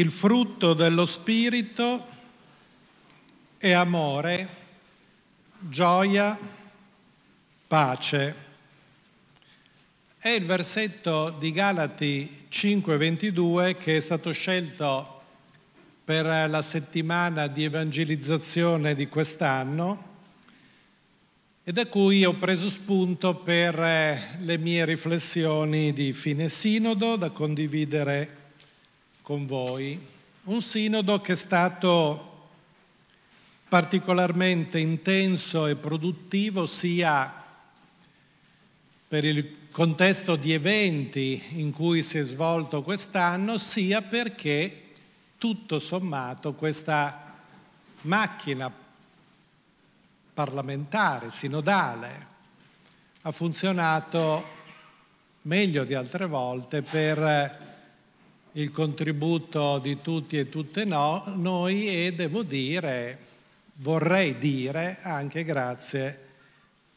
Il frutto dello Spirito è amore, gioia, pace. È il versetto di Galati 5:22 che è stato scelto per la settimana di evangelizzazione di quest'anno e da cui ho preso spunto per le mie riflessioni di fine sinodo da condividere con voi un sinodo che è stato particolarmente intenso e produttivo sia per il contesto di eventi in cui si è svolto quest'anno, sia perché tutto sommato questa macchina parlamentare, sinodale, ha funzionato meglio di altre volte per il contributo di tutti e tutte no, noi e devo dire, vorrei dire, anche grazie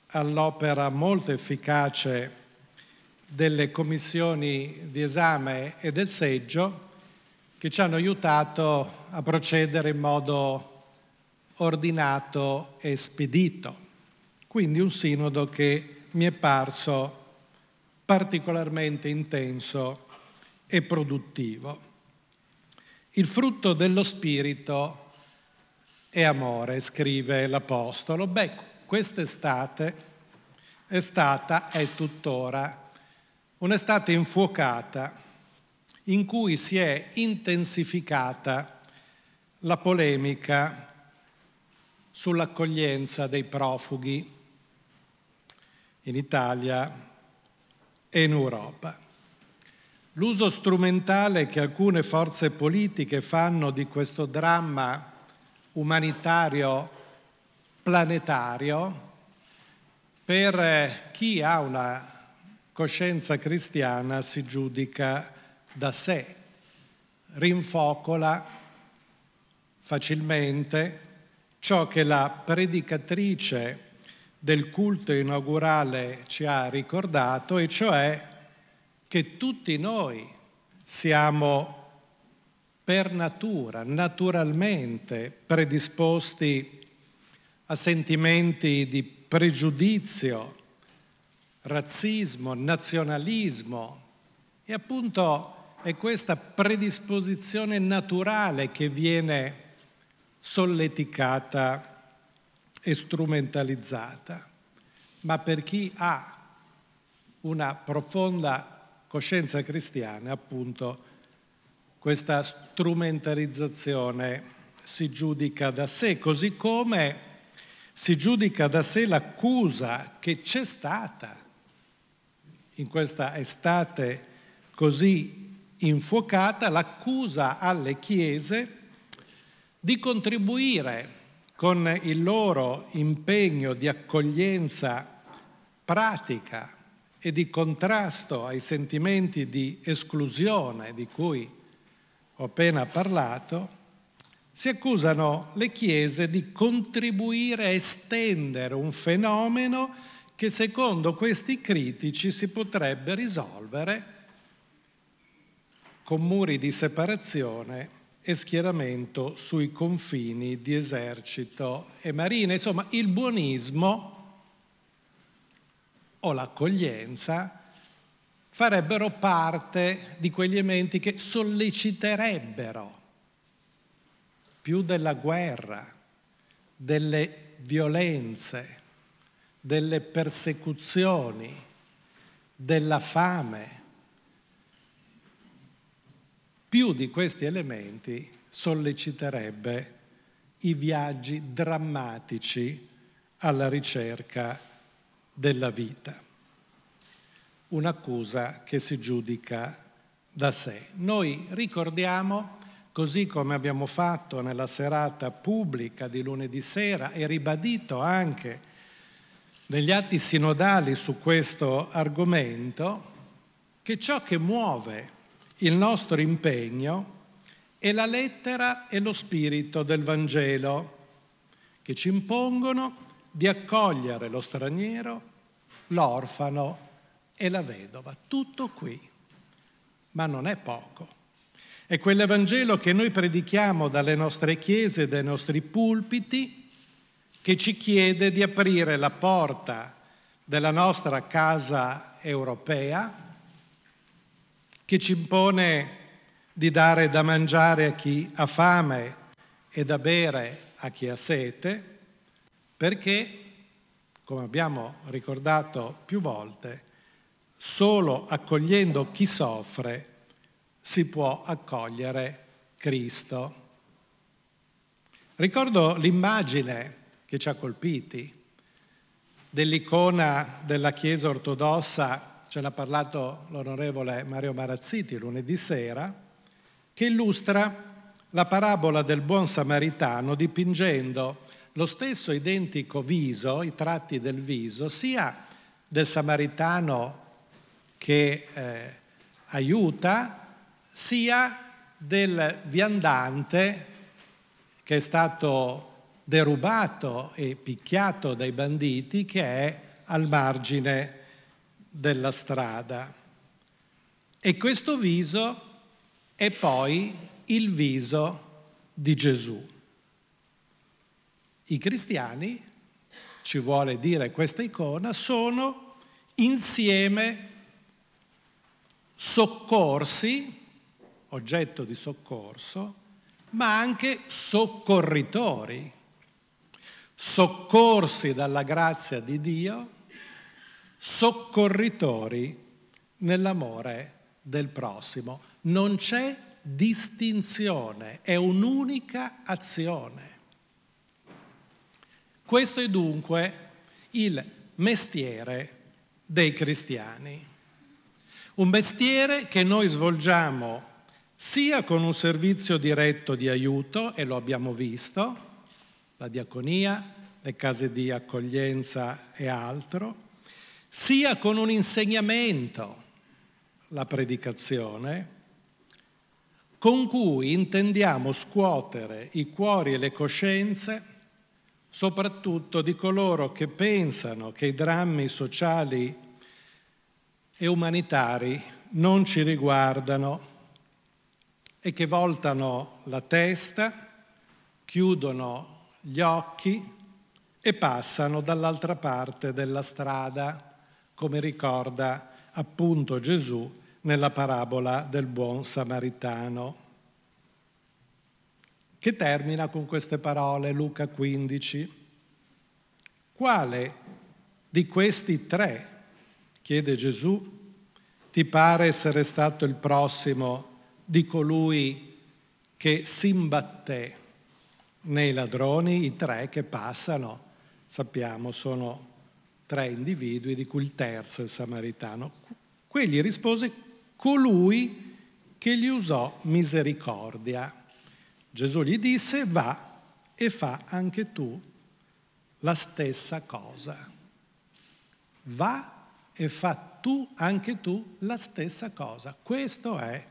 all'opera molto efficace delle commissioni di esame e del seggio che ci hanno aiutato a procedere in modo ordinato e spedito. Quindi un sinodo che mi è parso particolarmente intenso e produttivo. Il frutto dello Spirito è amore, scrive l'Apostolo. Beh, quest'estate è stata, è tuttora, un'estate infuocata in cui si è intensificata la polemica sull'accoglienza dei profughi in Italia e in Europa. L'uso strumentale che alcune forze politiche fanno di questo dramma umanitario planetario per eh, chi ha una coscienza cristiana si giudica da sé, rinfocola facilmente ciò che la predicatrice del culto inaugurale ci ha ricordato, e cioè che tutti noi siamo per natura, naturalmente predisposti a sentimenti di pregiudizio, razzismo, nazionalismo e appunto è questa predisposizione naturale che viene solleticata e strumentalizzata. Ma per chi ha una profonda coscienza cristiana appunto questa strumentalizzazione si giudica da sé, così come si giudica da sé l'accusa che c'è stata in questa estate così infuocata, l'accusa alle chiese di contribuire con il loro impegno di accoglienza pratica e di contrasto ai sentimenti di esclusione di cui ho appena parlato, si accusano le chiese di contribuire a estendere un fenomeno che secondo questi critici si potrebbe risolvere con muri di separazione e schieramento sui confini di esercito e marina. Insomma, il buonismo o l'accoglienza farebbero parte di quegli elementi che solleciterebbero più della guerra, delle violenze, delle persecuzioni, della fame. Più di questi elementi solleciterebbe i viaggi drammatici alla ricerca di della vita. Un'accusa che si giudica da sé. Noi ricordiamo, così come abbiamo fatto nella serata pubblica di lunedì sera e ribadito anche negli atti sinodali su questo argomento, che ciò che muove il nostro impegno è la lettera e lo spirito del Vangelo, che ci impongono di accogliere lo straniero, l'orfano e la vedova. Tutto qui, ma non è poco. È quell'Evangelo che noi predichiamo dalle nostre chiese, dai nostri pulpiti, che ci chiede di aprire la porta della nostra casa europea, che ci impone di dare da mangiare a chi ha fame e da bere a chi ha sete, perché, come abbiamo ricordato più volte, solo accogliendo chi soffre si può accogliere Cristo. Ricordo l'immagine che ci ha colpiti dell'icona della Chiesa ortodossa, ce l'ha parlato l'onorevole Mario Marazziti lunedì sera, che illustra la parabola del buon samaritano dipingendo lo stesso identico viso, i tratti del viso, sia del samaritano che eh, aiuta, sia del viandante che è stato derubato e picchiato dai banditi che è al margine della strada. E questo viso è poi il viso di Gesù. I cristiani, ci vuole dire questa icona, sono insieme soccorsi, oggetto di soccorso, ma anche soccorritori, soccorsi dalla grazia di Dio, soccorritori nell'amore del prossimo. Non c'è distinzione, è un'unica azione. Questo è dunque il mestiere dei cristiani. Un mestiere che noi svolgiamo sia con un servizio diretto di aiuto, e lo abbiamo visto, la diaconia, le case di accoglienza e altro, sia con un insegnamento, la predicazione, con cui intendiamo scuotere i cuori e le coscienze soprattutto di coloro che pensano che i drammi sociali e umanitari non ci riguardano e che voltano la testa, chiudono gli occhi e passano dall'altra parte della strada, come ricorda appunto Gesù nella parabola del buon samaritano che termina con queste parole, Luca 15. Quale di questi tre, chiede Gesù, ti pare essere stato il prossimo di colui che si imbatté nei ladroni? I tre che passano, sappiamo, sono tre individui, di cui il terzo è il samaritano. Quegli rispose colui che gli usò misericordia. Gesù gli disse va e fa anche tu la stessa cosa. Va e fa tu anche tu la stessa cosa. Questo è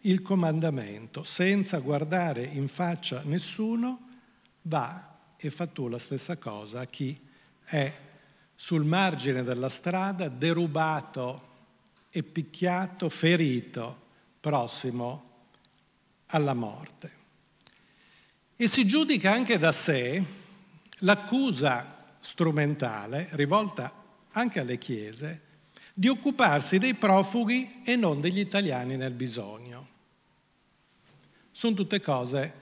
il comandamento. Senza guardare in faccia nessuno, va e fa tu la stessa cosa a chi è sul margine della strada, derubato e picchiato, ferito, prossimo alla morte. E si giudica anche da sé l'accusa strumentale, rivolta anche alle chiese, di occuparsi dei profughi e non degli italiani nel bisogno. Sono tutte cose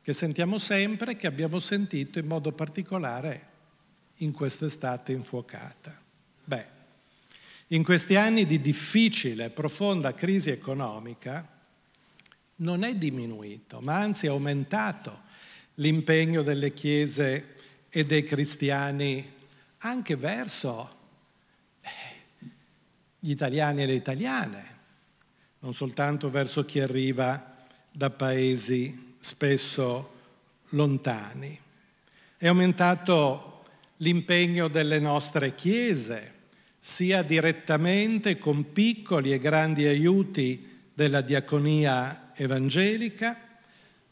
che sentiamo sempre, che abbiamo sentito in modo particolare in quest'estate infuocata. Beh, in questi anni di difficile e profonda crisi economica non è diminuito, ma anzi è aumentato l'impegno delle chiese e dei cristiani anche verso eh, gli italiani e le italiane, non soltanto verso chi arriva da paesi spesso lontani. È aumentato l'impegno delle nostre chiese, sia direttamente con piccoli e grandi aiuti della diaconia evangelica,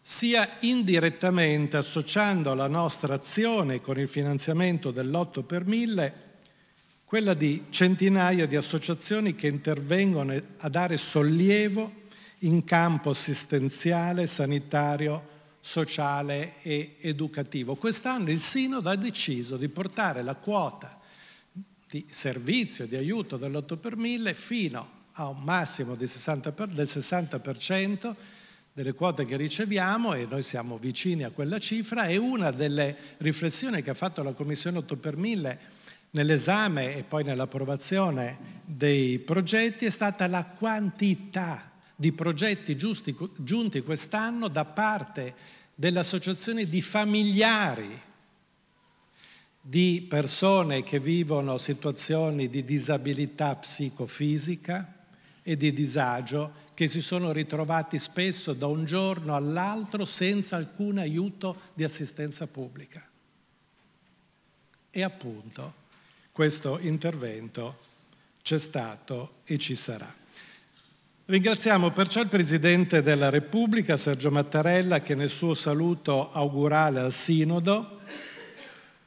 sia indirettamente associando la nostra azione con il finanziamento dell'8 per 1000 quella di centinaia di associazioni che intervengono a dare sollievo in campo assistenziale, sanitario, sociale e educativo. Quest'anno il Sinodo ha deciso di portare la quota di servizio, di aiuto dell'8 per 1000 fino a un massimo 60 del 60% delle quote che riceviamo e noi siamo vicini a quella cifra e una delle riflessioni che ha fatto la Commissione 8 per 1000 nell'esame e poi nell'approvazione dei progetti è stata la quantità di progetti giusti, giunti quest'anno da parte dell'associazione di familiari di persone che vivono situazioni di disabilità psicofisica e di disagio che si sono ritrovati spesso da un giorno all'altro senza alcun aiuto di assistenza pubblica. E appunto questo intervento c'è stato e ci sarà. Ringraziamo perciò il Presidente della Repubblica, Sergio Mattarella, che nel suo saluto augurale al Sinodo,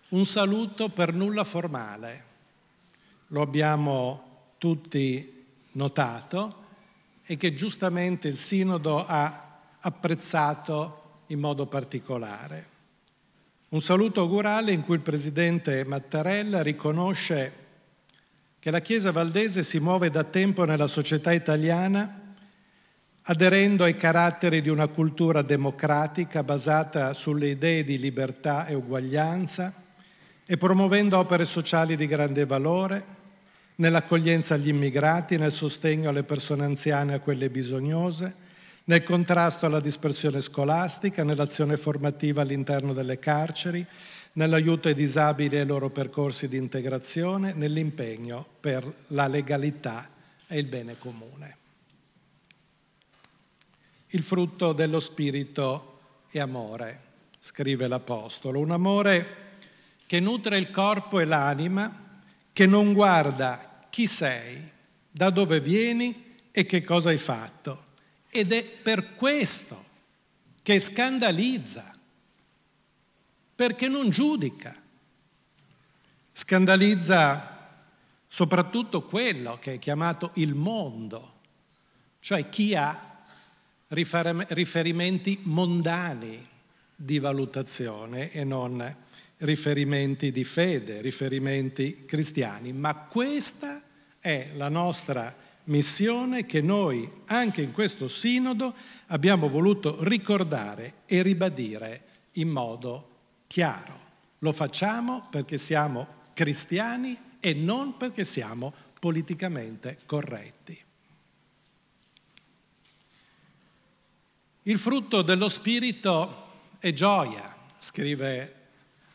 un saluto per nulla formale, lo abbiamo tutti notato, e che giustamente il Sinodo ha apprezzato in modo particolare. Un saluto augurale in cui il Presidente Mattarella riconosce che la Chiesa valdese si muove da tempo nella società italiana aderendo ai caratteri di una cultura democratica basata sulle idee di libertà e uguaglianza e promuovendo opere sociali di grande valore, nell'accoglienza agli immigrati, nel sostegno alle persone anziane e a quelle bisognose, nel contrasto alla dispersione scolastica, nell'azione formativa all'interno delle carceri, nell'aiuto ai disabili e ai loro percorsi di integrazione, nell'impegno per la legalità e il bene comune. Il frutto dello spirito è amore, scrive l'Apostolo, un amore che nutre il corpo e l'anima, che non guarda chi sei, da dove vieni e che cosa hai fatto. Ed è per questo che scandalizza, perché non giudica. Scandalizza soprattutto quello che è chiamato il mondo, cioè chi ha riferimenti mondani di valutazione e non riferimenti di fede, riferimenti cristiani, ma questa è la nostra missione che noi anche in questo sinodo abbiamo voluto ricordare e ribadire in modo chiaro. Lo facciamo perché siamo cristiani e non perché siamo politicamente corretti. Il frutto dello Spirito è gioia, scrive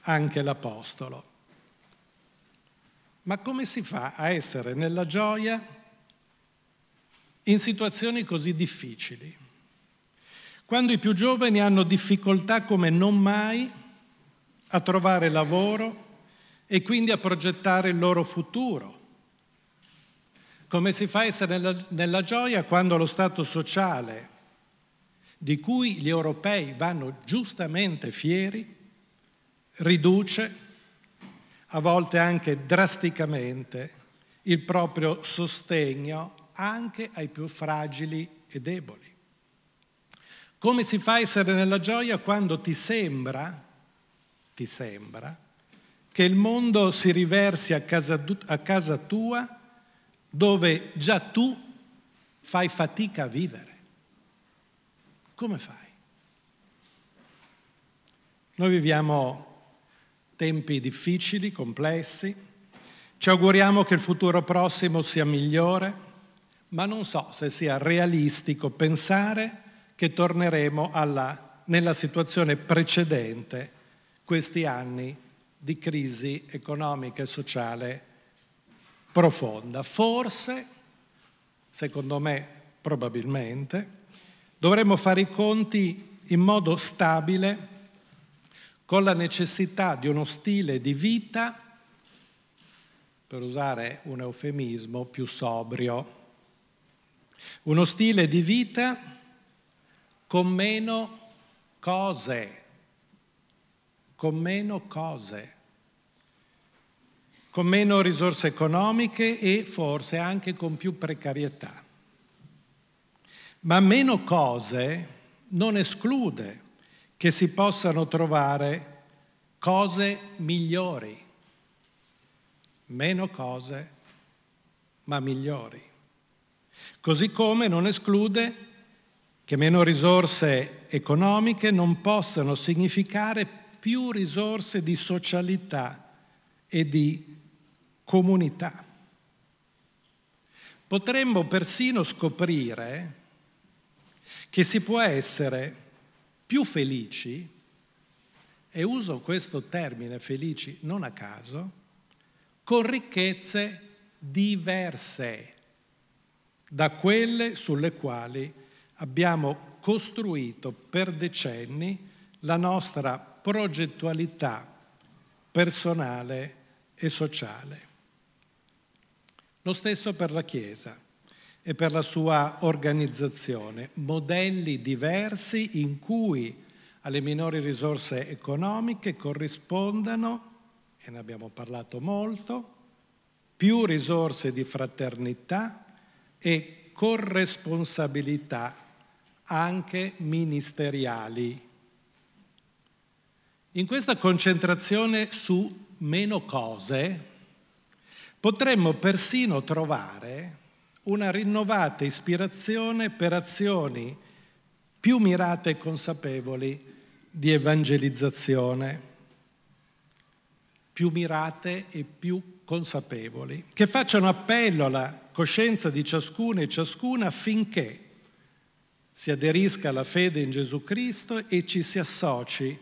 anche l'Apostolo. Ma come si fa a essere nella gioia in situazioni così difficili? Quando i più giovani hanno difficoltà come non mai a trovare lavoro e quindi a progettare il loro futuro. Come si fa a essere nella, nella gioia quando lo Stato sociale, di cui gli europei vanno giustamente fieri, riduce a volte anche drasticamente il proprio sostegno anche ai più fragili e deboli. Come si fa a essere nella gioia quando ti sembra, ti sembra, che il mondo si riversi a casa, a casa tua dove già tu fai fatica a vivere? Come fai? Noi viviamo tempi difficili, complessi. Ci auguriamo che il futuro prossimo sia migliore, ma non so se sia realistico pensare che torneremo alla, nella situazione precedente questi anni di crisi economica e sociale profonda. Forse, secondo me probabilmente, dovremmo fare i conti in modo stabile con la necessità di uno stile di vita, per usare un eufemismo, più sobrio. Uno stile di vita con meno cose, con meno cose, con meno risorse economiche e forse anche con più precarietà. Ma meno cose non esclude che si possano trovare cose migliori, meno cose, ma migliori. Così come non esclude che meno risorse economiche non possano significare più risorse di socialità e di comunità. Potremmo persino scoprire che si può essere più felici, e uso questo termine felici non a caso, con ricchezze diverse da quelle sulle quali abbiamo costruito per decenni la nostra progettualità personale e sociale. Lo stesso per la Chiesa e per la sua organizzazione, modelli diversi in cui alle minori risorse economiche corrispondano, e ne abbiamo parlato molto, più risorse di fraternità e corresponsabilità anche ministeriali. In questa concentrazione su meno cose potremmo persino trovare una rinnovata ispirazione per azioni più mirate e consapevoli di evangelizzazione, più mirate e più consapevoli, che facciano appello alla coscienza di ciascuno e ciascuna affinché si aderisca alla fede in Gesù Cristo e ci si associ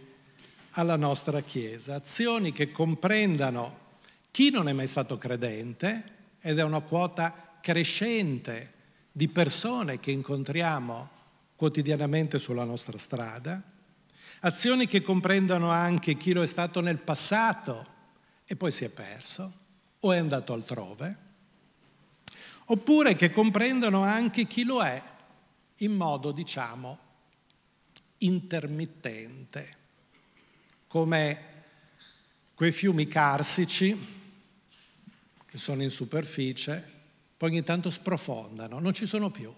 alla nostra Chiesa. Azioni che comprendano chi non è mai stato credente, ed è una quota crescente di persone che incontriamo quotidianamente sulla nostra strada, azioni che comprendono anche chi lo è stato nel passato e poi si è perso o è andato altrove, oppure che comprendono anche chi lo è in modo, diciamo, intermittente, come quei fiumi carsici che sono in superficie ogni tanto sprofondano, non ci sono più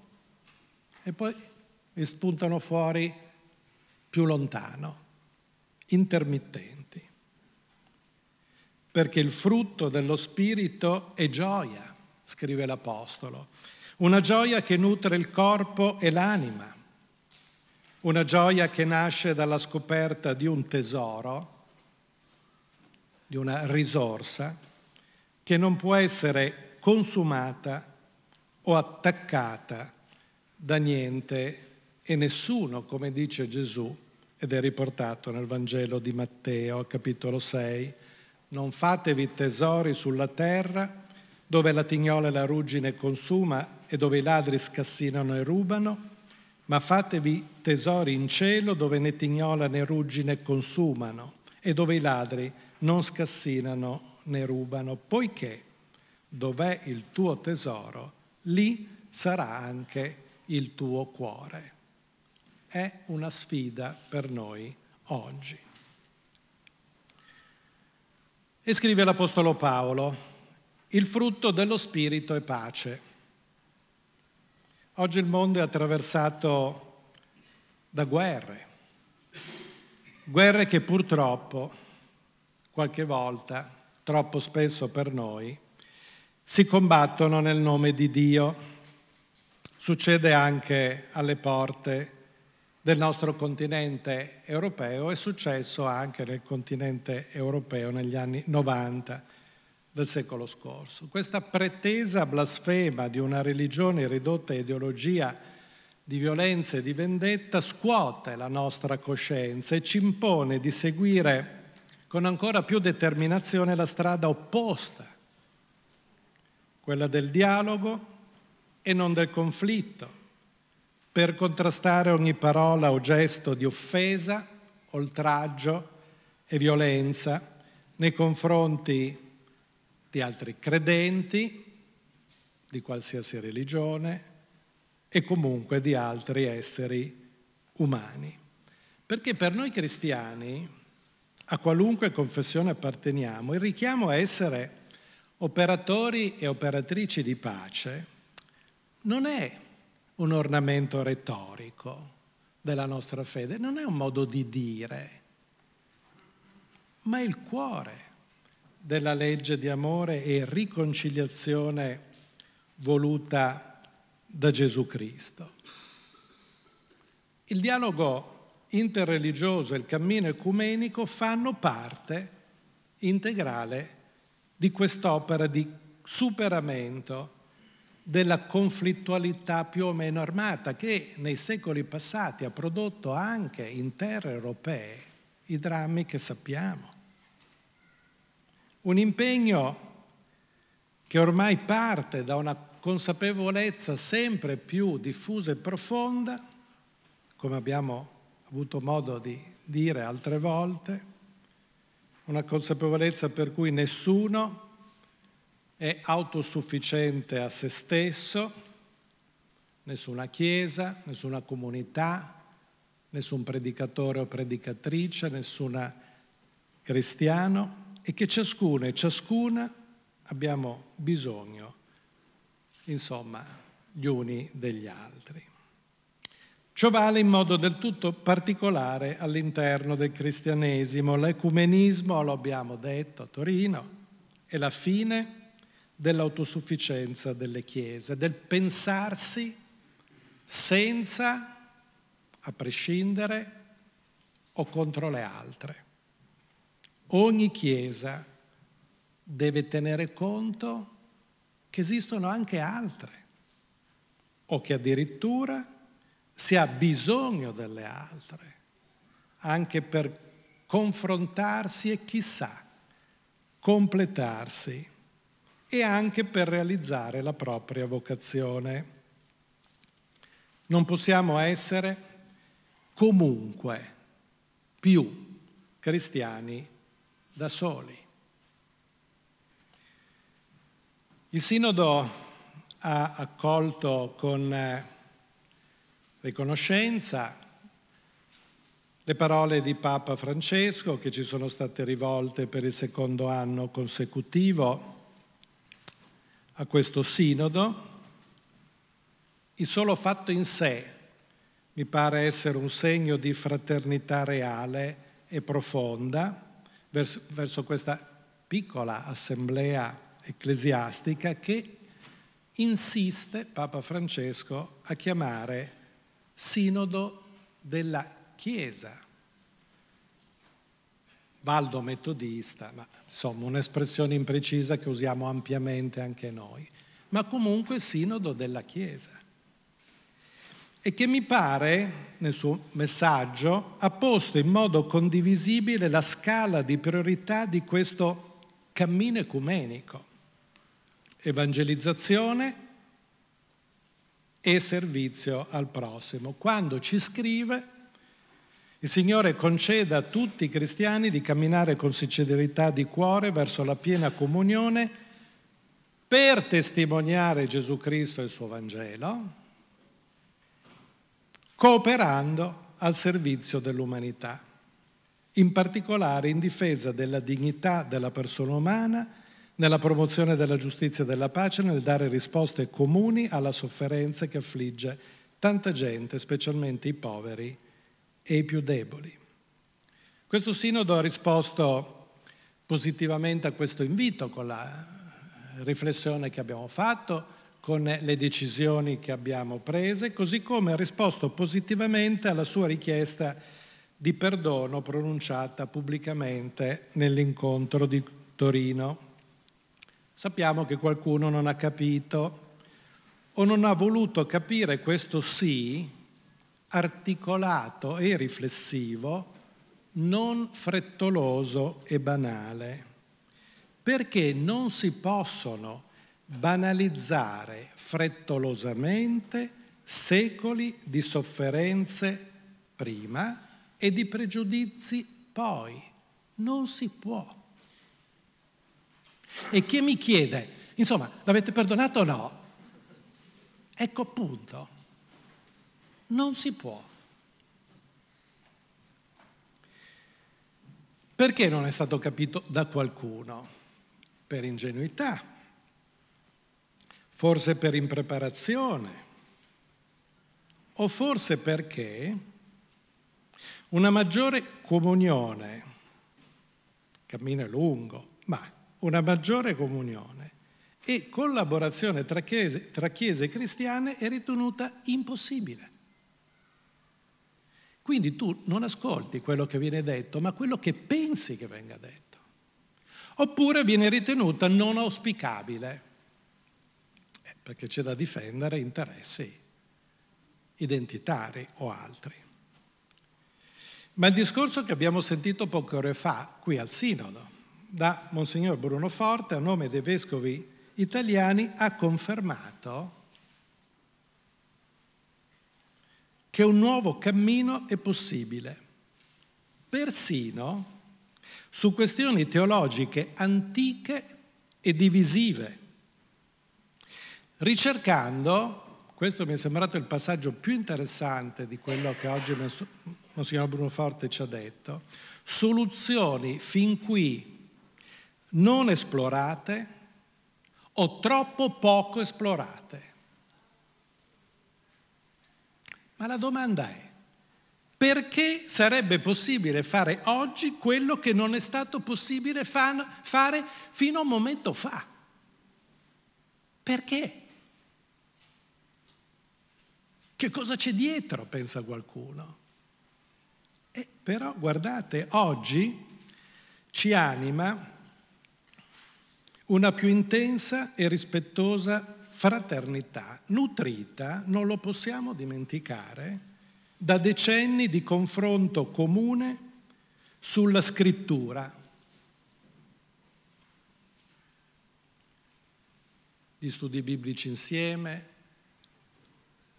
e poi spuntano fuori più lontano, intermittenti. Perché il frutto dello Spirito è gioia, scrive l'Apostolo, una gioia che nutre il corpo e l'anima, una gioia che nasce dalla scoperta di un tesoro, di una risorsa, che non può essere consumata o attaccata da niente e nessuno, come dice Gesù, ed è riportato nel Vangelo di Matteo, capitolo 6, non fatevi tesori sulla terra dove la tignola e la ruggine consuma e dove i ladri scassinano e rubano, ma fatevi tesori in cielo dove né tignola né ruggine consumano e dove i ladri non scassinano né rubano, poiché dov'è il tuo tesoro, lì sarà anche il tuo cuore. È una sfida per noi oggi. E scrive l'Apostolo Paolo, il frutto dello Spirito è pace. Oggi il mondo è attraversato da guerre, guerre che purtroppo, qualche volta, troppo spesso per noi, si combattono nel nome di Dio. Succede anche alle porte del nostro continente europeo, è successo anche nel continente europeo negli anni 90 del secolo scorso. Questa pretesa blasfema di una religione ridotta a ideologia di violenza e di vendetta scuote la nostra coscienza e ci impone di seguire con ancora più determinazione la strada opposta quella del dialogo e non del conflitto, per contrastare ogni parola o gesto di offesa, oltraggio e violenza nei confronti di altri credenti, di qualsiasi religione e comunque di altri esseri umani. Perché per noi cristiani, a qualunque confessione apparteniamo, il richiamo a essere operatori e operatrici di pace non è un ornamento retorico della nostra fede, non è un modo di dire, ma è il cuore della legge di amore e riconciliazione voluta da Gesù Cristo. Il dialogo interreligioso e il cammino ecumenico fanno parte integrale di di quest'opera di superamento della conflittualità più o meno armata che nei secoli passati ha prodotto anche in terre europee i drammi che sappiamo. Un impegno che ormai parte da una consapevolezza sempre più diffusa e profonda, come abbiamo avuto modo di dire altre volte, una consapevolezza per cui nessuno è autosufficiente a se stesso, nessuna chiesa, nessuna comunità, nessun predicatore o predicatrice, nessun cristiano e che ciascuno e ciascuna abbiamo bisogno, insomma, gli uni degli altri. Ciò vale in modo del tutto particolare all'interno del cristianesimo. L'ecumenismo, lo abbiamo detto a Torino, è la fine dell'autosufficienza delle chiese, del pensarsi senza, a prescindere o contro le altre. Ogni chiesa deve tenere conto che esistono anche altre o che addirittura si ha bisogno delle altre, anche per confrontarsi e chissà, completarsi e anche per realizzare la propria vocazione. Non possiamo essere comunque più cristiani da soli. Il Sinodo ha accolto con eh, riconoscenza, le parole di Papa Francesco che ci sono state rivolte per il secondo anno consecutivo a questo sinodo, il solo fatto in sé mi pare essere un segno di fraternità reale e profonda verso, verso questa piccola assemblea ecclesiastica che insiste Papa Francesco a chiamare sinodo della Chiesa. Valdo metodista, ma insomma un'espressione imprecisa che usiamo ampiamente anche noi, ma comunque sinodo della Chiesa. E che mi pare, nel suo messaggio, ha posto in modo condivisibile la scala di priorità di questo cammino ecumenico. Evangelizzazione, e servizio al prossimo. Quando ci scrive, il Signore conceda a tutti i cristiani di camminare con sincerità di cuore verso la piena comunione per testimoniare Gesù Cristo e il suo Vangelo, cooperando al servizio dell'umanità, in particolare in difesa della dignità della persona umana nella promozione della giustizia e della pace, nel dare risposte comuni alla sofferenza che affligge tanta gente, specialmente i poveri e i più deboli. Questo sinodo ha risposto positivamente a questo invito con la riflessione che abbiamo fatto, con le decisioni che abbiamo prese, così come ha risposto positivamente alla sua richiesta di perdono pronunciata pubblicamente nell'incontro di Torino. Sappiamo che qualcuno non ha capito o non ha voluto capire questo sì articolato e riflessivo, non frettoloso e banale, perché non si possono banalizzare frettolosamente secoli di sofferenze prima e di pregiudizi poi. Non si può e che mi chiede, insomma, l'avete perdonato o no? Ecco appunto, non si può. Perché non è stato capito da qualcuno? Per ingenuità, forse per impreparazione, o forse perché una maggiore comunione, cammino è lungo, ma una maggiore comunione e collaborazione tra chiese, tra chiese cristiane è ritenuta impossibile. Quindi tu non ascolti quello che viene detto, ma quello che pensi che venga detto. Oppure viene ritenuta non auspicabile, eh, perché c'è da difendere interessi identitari o altri. Ma il discorso che abbiamo sentito poche ore fa qui al Sinodo, da Monsignor Bruno Forte a nome dei vescovi italiani ha confermato che un nuovo cammino è possibile. Persino su questioni teologiche antiche e divisive, ricercando, questo mi è sembrato il passaggio più interessante di quello che oggi Monsignor Bruno Forte ci ha detto, soluzioni fin qui non esplorate o troppo poco esplorate. Ma la domanda è, perché sarebbe possibile fare oggi quello che non è stato possibile fan, fare fino a un momento fa? Perché? Che cosa c'è dietro, pensa qualcuno? E eh, però guardate, oggi ci anima una più intensa e rispettosa fraternità, nutrita, non lo possiamo dimenticare, da decenni di confronto comune sulla scrittura. Gli studi biblici insieme,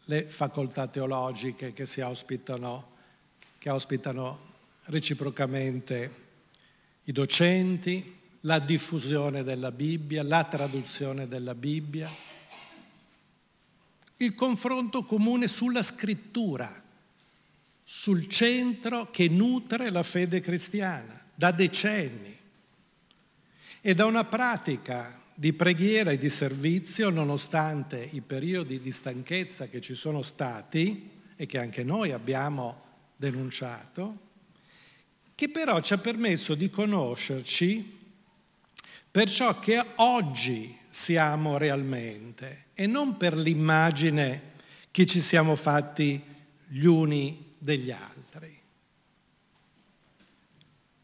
le facoltà teologiche che si ospitano, che ospitano reciprocamente i docenti, la diffusione della Bibbia, la traduzione della Bibbia, il confronto comune sulla scrittura, sul centro che nutre la fede cristiana da decenni e da una pratica di preghiera e di servizio, nonostante i periodi di stanchezza che ci sono stati e che anche noi abbiamo denunciato, che però ci ha permesso di conoscerci per ciò che oggi siamo realmente e non per l'immagine che ci siamo fatti gli uni degli altri.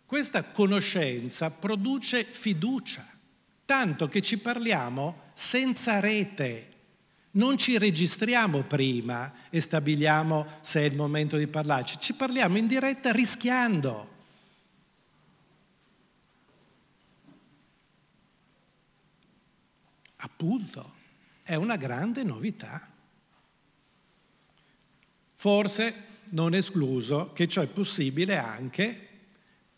Questa conoscenza produce fiducia, tanto che ci parliamo senza rete, non ci registriamo prima e stabiliamo se è il momento di parlarci, ci parliamo in diretta rischiando Appunto, è una grande novità. Forse non escluso che ciò è possibile anche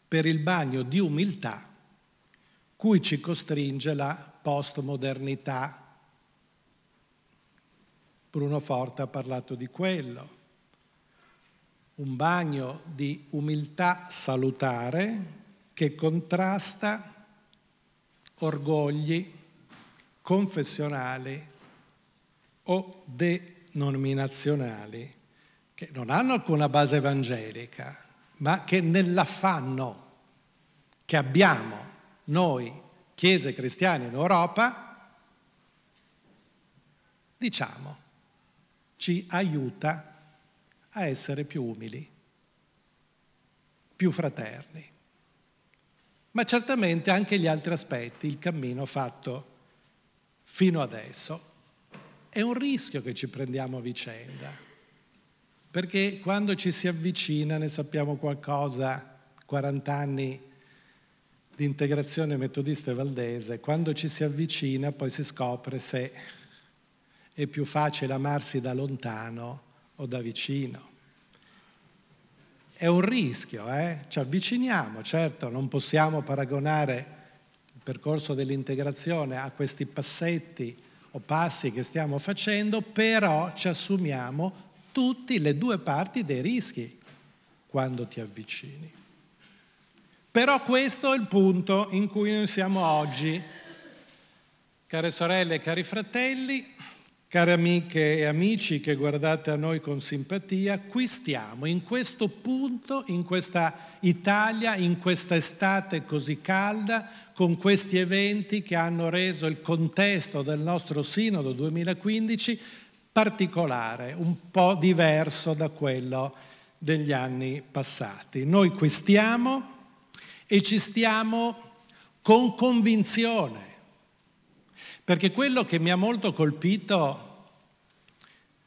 per il bagno di umiltà cui ci costringe la postmodernità. Bruno Forte ha parlato di quello. Un bagno di umiltà salutare che contrasta orgogli, confessionali o denominazionali che non hanno alcuna base evangelica, ma che nell'affanno che abbiamo noi, chiese cristiane in Europa, diciamo, ci aiuta a essere più umili, più fraterni. Ma certamente anche gli altri aspetti, il cammino fatto fino adesso, è un rischio che ci prendiamo a vicenda, perché quando ci si avvicina, ne sappiamo qualcosa, 40 anni di integrazione metodista e valdese, quando ci si avvicina poi si scopre se è più facile amarsi da lontano o da vicino. È un rischio, eh? ci avviciniamo, certo, non possiamo paragonare percorso dell'integrazione a questi passetti o passi che stiamo facendo, però ci assumiamo tutte le due parti dei rischi quando ti avvicini. Però questo è il punto in cui noi siamo oggi. Care sorelle e cari fratelli, Care amiche e amici che guardate a noi con simpatia, qui stiamo, in questo punto, in questa Italia, in questa estate così calda, con questi eventi che hanno reso il contesto del nostro Sinodo 2015 particolare, un po' diverso da quello degli anni passati. Noi qui stiamo e ci stiamo con convinzione perché quello che mi ha molto colpito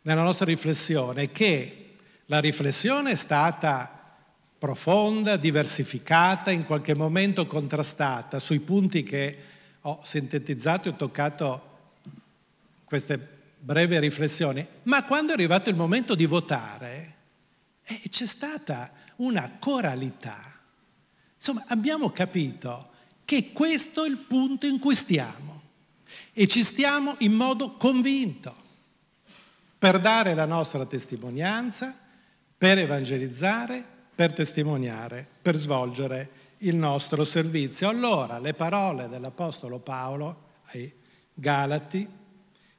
nella nostra riflessione è che la riflessione è stata profonda, diversificata, in qualche momento contrastata sui punti che ho sintetizzato e ho toccato queste breve riflessioni, ma quando è arrivato il momento di votare eh, c'è stata una coralità. Insomma, abbiamo capito che questo è il punto in cui stiamo e ci stiamo in modo convinto per dare la nostra testimonianza, per evangelizzare, per testimoniare, per svolgere il nostro servizio. Allora le parole dell'Apostolo Paolo ai Galati,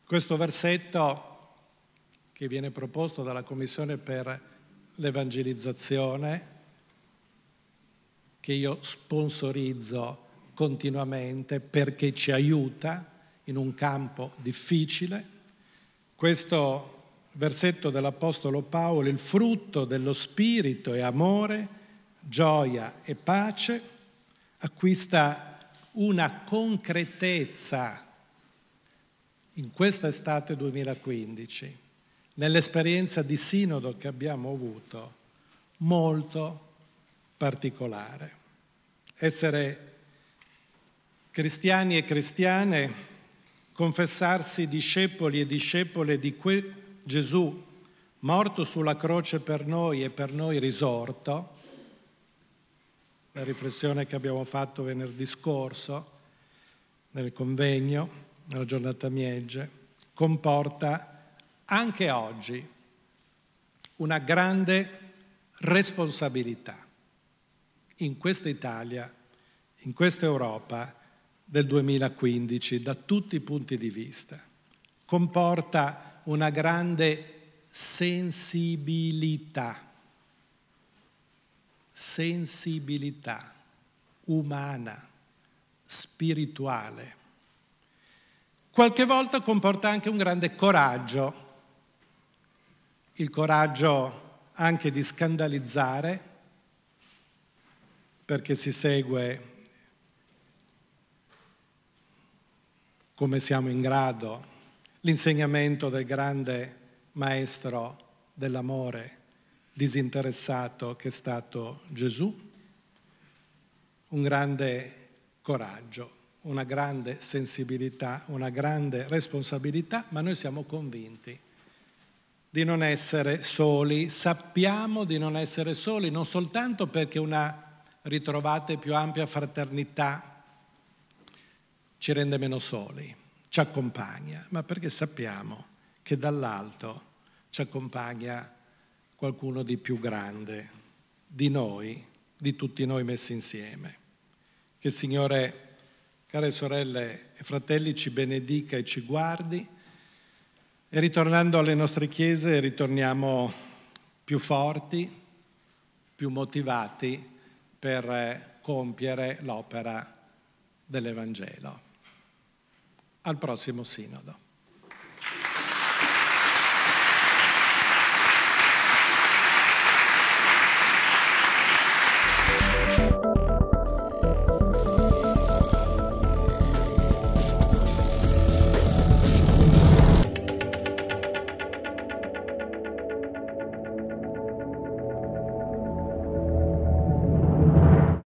questo versetto che viene proposto dalla Commissione per l'Evangelizzazione, che io sponsorizzo continuamente perché ci aiuta, in un campo difficile. Questo versetto dell'Apostolo Paolo, il frutto dello spirito e amore, gioia e pace, acquista una concretezza in questa estate 2015, nell'esperienza di sinodo che abbiamo avuto, molto particolare. Essere cristiani e cristiane confessarsi discepoli e discepole di quel Gesù morto sulla croce per noi e per noi risorto, la riflessione che abbiamo fatto venerdì scorso nel convegno, nella giornata Miege, comporta anche oggi una grande responsabilità in questa Italia, in questa Europa, del 2015 da tutti i punti di vista. Comporta una grande sensibilità, sensibilità umana, spirituale. Qualche volta comporta anche un grande coraggio, il coraggio anche di scandalizzare, perché si segue come siamo in grado, l'insegnamento del grande maestro dell'amore disinteressato che è stato Gesù, un grande coraggio, una grande sensibilità, una grande responsabilità, ma noi siamo convinti di non essere soli, sappiamo di non essere soli, non soltanto perché una ritrovata e più ampia fraternità ci rende meno soli, ci accompagna, ma perché sappiamo che dall'alto ci accompagna qualcuno di più grande, di noi, di tutti noi messi insieme. Che il Signore, care sorelle e fratelli, ci benedica e ci guardi. E ritornando alle nostre chiese, ritorniamo più forti, più motivati per compiere l'opera dell'Evangelo al prossimo sinodo.